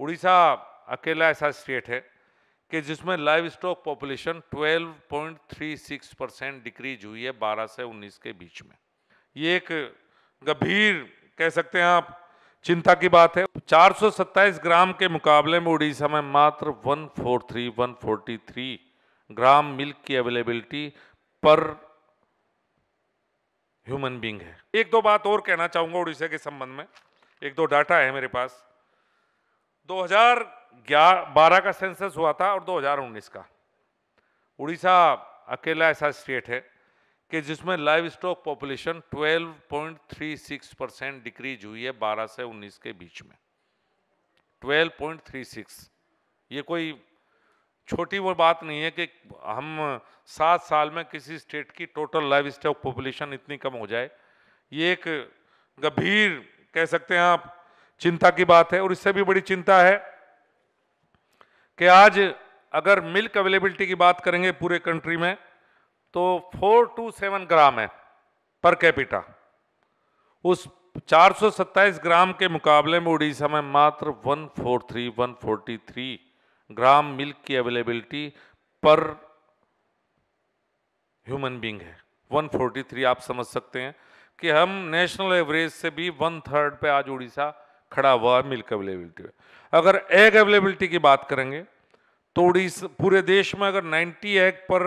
उड़ीसा अकेला ऐसा स्टेट है कि जिसमें livestock population 12.36 percent decrease हुई है 12 से 19 के बीच में ये एक गंभीर कह सकते हैं आप चिंता की बात है चार ग्राम के मुकाबले में उड़ीसा में मात्र 143 143 ग्राम मिल्क की अवेलेबिलिटी पर ह्यूमन बींग है एक दो बात और कहना चाहूंगा उड़ीसा के संबंध में एक दो डाटा है मेरे पास 2012 का सेंसस हुआ था और 2019 का उड़ीसा अकेला ऐसा स्टेट है कि जिसमें livestock population 12.36 percent decrease हुई है 12 से 19 के बीच में 12.36 ये कोई छोटी वो बात नहीं है कि हम सात साल में किसी स्टेट की टोटल लाइव स्टॉक पॉपुलेशन इतनी कम हो जाए ये एक गंभीर कह सकते हैं आप चिंता की बात है और इससे भी बड़ी चिंता है कि आज अगर मिल्क अवेलेबिलिटी की बात करेंगे पूरे कंट्री में तो फोर टू सेवन ग्राम है पर कैपिटा उस चार सौ सत्ताईस ग्राम के मुकाबले में उड़ीसा में मात्र one one four three forty three gram milk की अवेलेबिलिटी पर ह्यूमन बींग है 143 आप समझ सकते हैं कि हम नेशनल एवरेज से भी वन थर्ड पे आज उड़ीसा खड़ा हुआ मिल्क अवेलेबिलिटी अगर एग अवेलेबिलिटी की बात करेंगे तो उड़ीसा पूरे देश में अगर 90 एग पर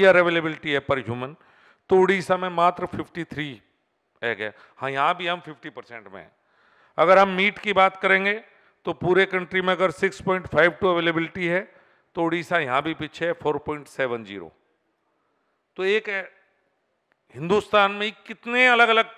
ईयर अवेलेबिलिटी है पर ह्यूमन तो उड़ीसा में मात्र 53 एग है हाँ यहाँ भी हम 50 परसेंट में हैं अगर हम मीट की बात करेंगे तो पूरे कंट्री में अगर 6.52 अवेलेबिलिटी है तो उड़ीसा यहाँ भी पीछे है 4.70 तो एक हिंदुस्तान में कितने अलग अलग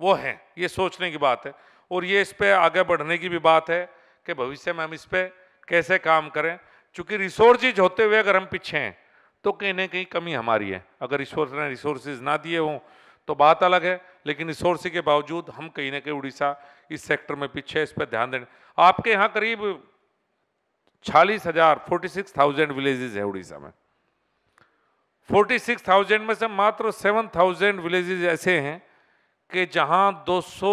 वो हैं ये सोचने की बात है और ये इस पर आगे बढ़ने की भी बात है कि भविष्य में हम इस पर कैसे काम करें चूँकि रिसोर्सिज होते हुए अगर हम पीछे हैं तो कहीं ना कहीं कमी हमारी है अगर रिसोर्स ने रिसोर्सेज ना दिए हों तो बात अलग है लेकिन रिसोर्स के बावजूद हम कहीं ना कहीं उड़ीसा इस सेक्टर में पीछे इस पर ध्यान देने आपके यहाँ करीब छालीस हजार फोर्टी सिक्स थाउजेंड विलेजेज है उड़ीसा में फोर्टी सिक्स थाउजेंड में से मात्र सेवन थाउजेंड विलेजेस ऐसे हैं कि जहाँ दो सौ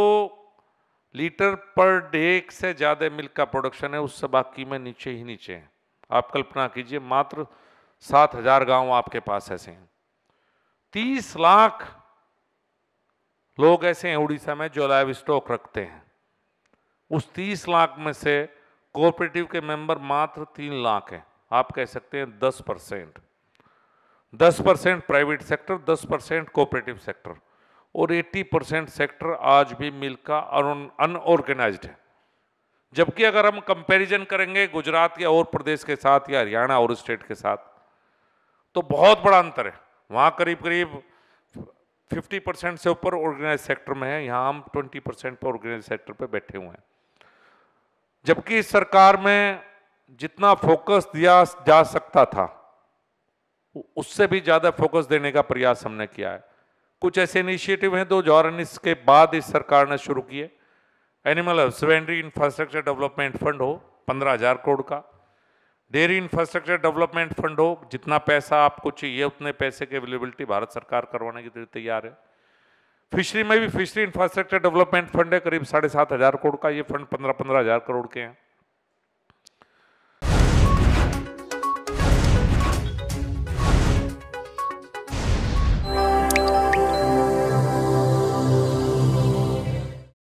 लीटर पर डे से ज़्यादा मिल्क का प्रोडक्शन है उससे बाकी में नीचे ही नीचे है आप कल्पना कीजिए मात्र सात हजार गाँव आपके पास ऐसे हैं तीस लाख लोग ऐसे हैं उड़ीसा में जो लाइव स्टॉक रखते हैं उस तीस लाख में से कोऑपरेटिव के मेंबर मात्र तीन लाख हैं आप कह सकते हैं दस परसेंट दस परसेंट प्राइवेट सेक्टर दस परसेंट कोऑपरेटिव सेक्टर और 80 परसेंट सेक्टर आज भी मिल का अनऑर्गेनाइज है जबकि अगर हम कंपैरिजन करेंगे गुजरात या और प्रदेश के साथ या हरियाणा और स्टेट के साथ तो बहुत बड़ा अंतर है वहाँ करीब करीब 50 परसेंट से ऊपर ऑर्गेनाइज सेक्टर में है यहाँ हम 20 परसेंट पर ऑर्गेनाइज सेक्टर पर बैठे हुए हैं जबकि इस सरकार में जितना फोकस दिया जा सकता था उससे भी ज़्यादा फोकस देने का प्रयास हमने किया है कुछ ऐसे इनिशिएटिव हैं दो हजार के बाद इस सरकार ने शुरू किए animal husbandry infrastructure development fund हो पंद्रह हज़ार करोड़ का डेयरी इंफ्रास्ट्रक्चर डेवलपमेंट फंड हो जितना पैसा आपको चाहिए उतने पैसे की अवेलेबिलिटी भारत सरकार करवाने के लिए तैयार है फिशरी में भी फिशरी इंफ्रास्ट्रक्चर डेवलपमेंट फंड है करीब साढ़े सात हज़ार करोड़ का ये फंड पंद्रह पंद्रह हज़ार करोड़ के हैं